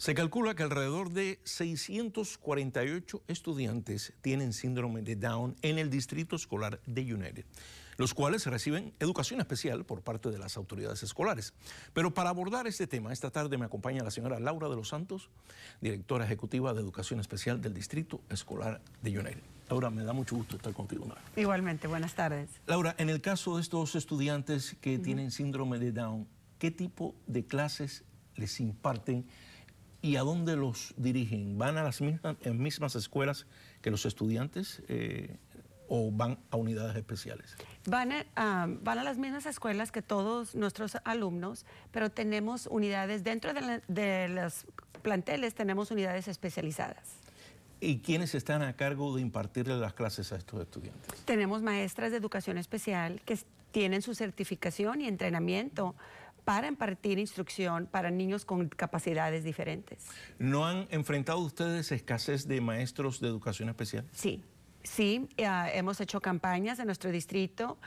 Se calcula que alrededor de 648 estudiantes tienen síndrome de Down en el distrito escolar de United, los cuales reciben educación especial por parte de las autoridades escolares. Pero para abordar este tema, esta tarde me acompaña la señora Laura de los Santos, directora ejecutiva de Educación Especial del Distrito Escolar de United. Laura, me da mucho gusto estar contigo. Igualmente, buenas tardes. Laura, en el caso de estos estudiantes que tienen síndrome de Down, ¿qué tipo de clases les imparten? ¿Y a dónde los dirigen? ¿Van a las mismas, mismas escuelas que los estudiantes eh, o van a unidades especiales? Van a, ah, van a las mismas escuelas que todos nuestros alumnos, pero tenemos unidades dentro de, las los planteles, tenemos unidades especializadas. ¿Y quiénes están a cargo de impartirle las clases a estos estudiantes? Tenemos maestras de educación especial que tienen su certificación y entrenamiento para impartir instrucción para niños con capacidades diferentes. ¿No han enfrentado ustedes escasez de maestros de educación especial? Sí, sí, eh, hemos hecho campañas en nuestro distrito.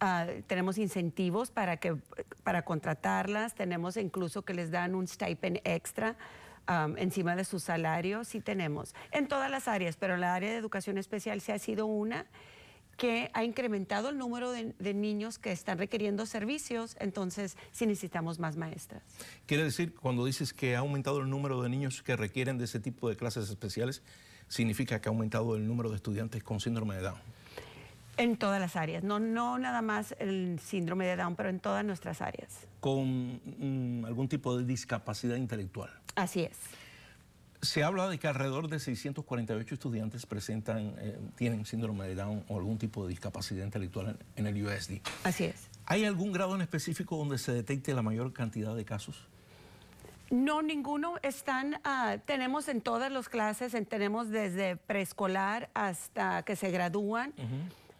Ah, tenemos incentivos para, que, para contratarlas, tenemos incluso que les dan un stipend extra encima de su salario, sí tenemos. En todas las áreas, pero la área de educación especial sí ha sido una que ha incrementado el número de, niños que están requiriendo servicios, entonces sí necesitamos más maestras. Quiere decir, cuando dices que ha aumentado el número de niños que requieren de ese tipo de clases especiales, significa que ha aumentado el número de estudiantes con síndrome de Down. En todas las áreas, no, no nada más el síndrome de Down, pero en todas nuestras áreas. Con mm, algún tipo de discapacidad intelectual. Así es. Se habla de que alrededor de 648 estudiantes presentan, eh, tienen síndrome de Down o algún tipo de discapacidad intelectual en, el USD. Así es. ¿Hay algún grado en específico donde se detecte la mayor cantidad de casos? No, ninguno. Están, ah, tenemos en todas las clases, tenemos desde preescolar hasta que se gradúan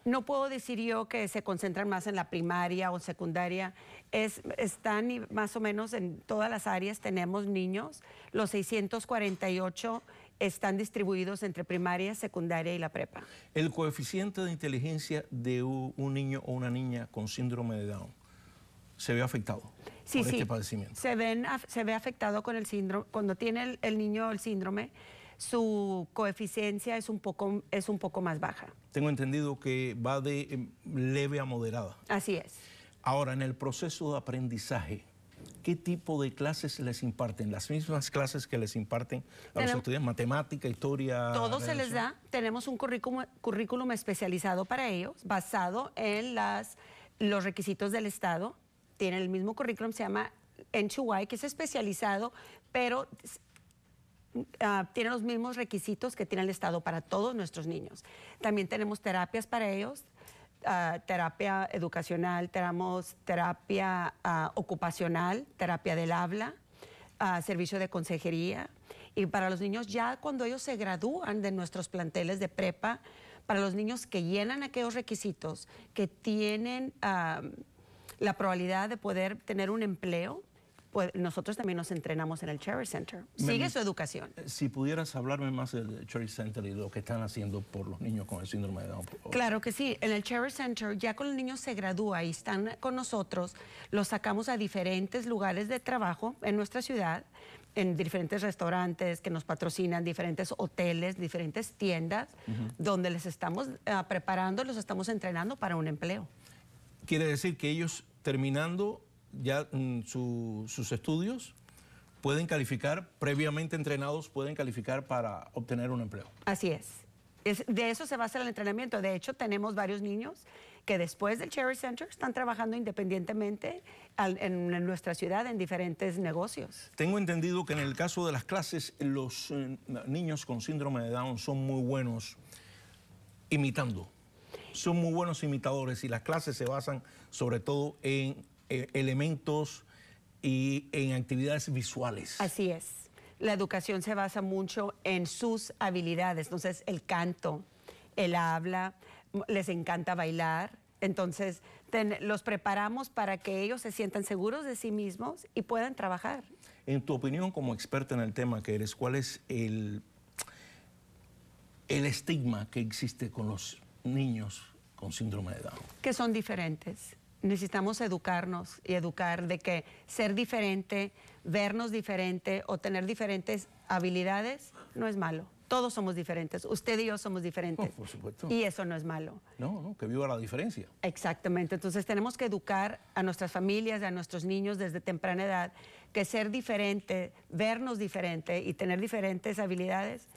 no puedo decir yo que se concentran más en la primaria o secundaria. Es, están más o menos en todas las áreas, tenemos niños. Los 648 están distribuidos entre primaria, secundaria y la prepa. El coeficiente de inteligencia de un niño o una niña con síndrome de Down se ve afectado por este padecimiento. Se, se ve afectado con el síndrome, cuando tiene el niño el síndrome su coeficiencia es un poco, es un poco más baja. Tengo entendido que va de em, leve a moderada. Así es. Ahora, en el proceso de aprendizaje, ¿qué tipo de clases les imparten? ¿Las mismas clases que les imparten a los estudiantes? ¿Matemática, historia? Todo se les da. Tenemos un currículum, currículum especializado para ellos, basado en las, los requisitos del Estado. Tienen el mismo currículum, se llama ENCHUAY, que es especializado, pero Ah, tienen tiene los mismos requisitos que tiene el Estado para todos nuestros niños. También tenemos terapias para ellos, ah, terapia educacional, tenemos terapia ah, ocupacional, terapia del habla, servicio de consejería. Y para los niños, ya cuando ellos se gradúan de nuestros planteles de prepa, para los niños que llenan aquellos requisitos, que tienen la probabilidad de poder tener un empleo, pues nosotros también nos entrenamos en el Cherry Center. Sigue su educación. Eh, si pudieras hablarme más del Cherry Center y lo que están haciendo por los niños con el síndrome de Down. Claro que sí. En el Cherry Center ya con los niños se gradúa y están con nosotros. Los sacamos a diferentes lugares de trabajo en nuestra ciudad en diferentes restaurantes que nos patrocinan, diferentes hoteles, diferentes tiendas, donde les estamos ah, preparando, los estamos entrenando para un empleo. Quiere decir que ellos terminando ya mm, sus estudios, pueden calificar, previamente entrenados, pueden calificar para obtener un empleo. Así es. es. de eso se basa el entrenamiento. De hecho, tenemos varios niños que después del Cherry Center están trabajando independientemente en, nuestra ciudad en diferentes negocios. Tengo entendido que en el caso de las clases, los eh, niños con síndrome de Down son muy buenos imitando. Son muy buenos imitadores y las clases se basan sobre todo en eh, elementos y en actividades visuales. Así es. La educación se basa mucho en sus habilidades, entonces el canto, el habla, les encanta bailar, entonces los preparamos para que ellos se sientan seguros de sí mismos y puedan trabajar. En tu opinión como experta en el tema que eres, ¿cuál es el, el estigma que existe con los niños con síndrome de Down? Que son diferentes necesitamos educarnos y educar de que ser diferente, vernos diferente o tener diferentes habilidades no es malo. Todos somos diferentes, usted y yo somos diferentes. Oh, por supuesto. Y eso no es malo. No, no, que viva la diferencia. Exactamente, entonces tenemos que educar a nuestras familias, a nuestros niños desde temprana edad, que ser diferente, vernos diferente y tener diferentes habilidades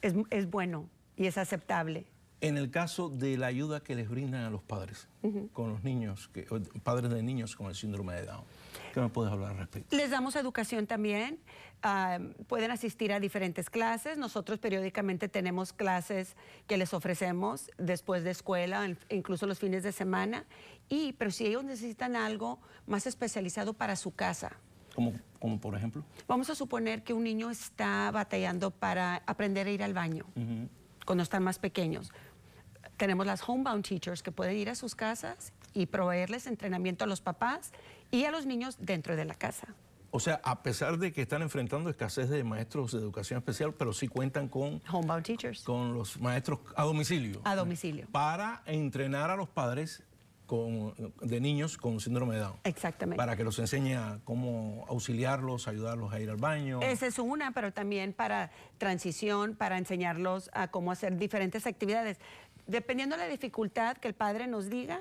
es, es bueno y es aceptable. En el caso de la ayuda que les brindan a los padres, con los niños, que, padres de niños con el síndrome de Down, ¿qué me puedes hablar al respecto? Les damos educación también, pueden asistir a diferentes clases, nosotros periódicamente tenemos clases que les ofrecemos después de escuela, incluso los fines de semana, y, pero si ellos necesitan algo más especializado para su casa, como, como, por ejemplo? Vamos a suponer que un niño está batallando para aprender a ir al baño cuando están más pequeños. Tenemos las homebound teachers que pueden ir a sus casas y proveerles entrenamiento a los papás y a los niños dentro de la casa. O sea, a pesar de que están enfrentando escasez de maestros de educación especial, pero sí cuentan con... Homebound teachers. Con los maestros a domicilio. A domicilio. Para entrenar a los padres de niños con síndrome de Down. Exactamente. Para que los enseñe a cómo auxiliarlos, ayudarlos a ir al baño. Esa es una, pero también para transición, para enseñarlos a cómo hacer diferentes actividades. Dependiendo de la dificultad que el padre nos diga,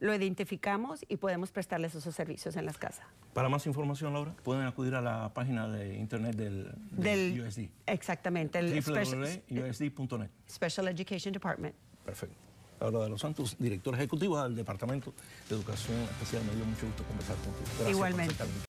lo identificamos y podemos prestarles esos servicios en las casas. Para más información, Laura, pueden acudir a la página de internet del, USD. Exactamente, el Special Education Department. Perfecto. Laura de los Santos, DIRECTOR EJECUTIVO del Departamento de Educación Especial. Me dio mucho gusto conversar contigo. Gracias Igualmente.